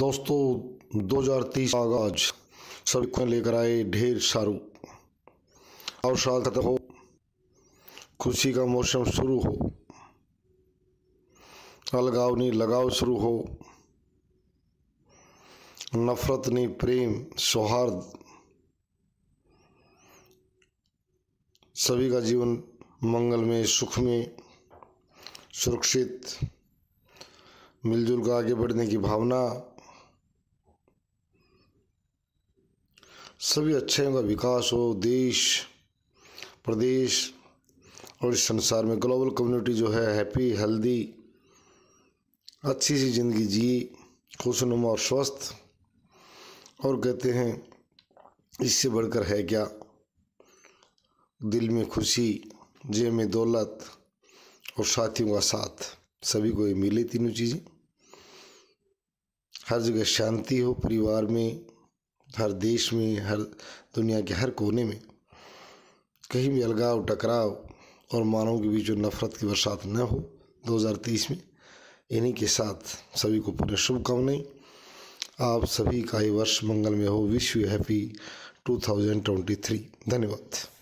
दोस्तों 2030 आगाज सब को लेकर आए ढेर सारू और साल खत्म हो खुशी का मौसम शुरू हो अलगाव नहीं लगाव शुरू हो नफरत नहीं प्रेम सौहार्द सभी का जीवन मंगल में सुख में सुरक्षित मिलजुल कर आगे बढ़ने की भावना सभी अच्छे उनका विकास हो देश प्रदेश और इस संसार में ग्लोबल कम्युनिटी जो है हैप्पी हेल्दी अच्छी सी ज़िंदगी जी खुशनुमा और स्वस्थ और कहते हैं इससे बढ़कर है क्या दिल में खुशी जे में दौलत और साथियों का साथ सभी को ये मिले तीनों चीज़ें हर जगह शांति हो परिवार में हर देश में हर दुनिया के हर कोने में कहीं भी अलगाव टकराव और मानव के बीच जो नफरत की बरसात न हो 2023 में इन्हीं के साथ सभी को पूरे शुभकामनाएं आप सभी का ये वर्ष मंगल में हो विश यू हैप्पी 2023 धन्यवाद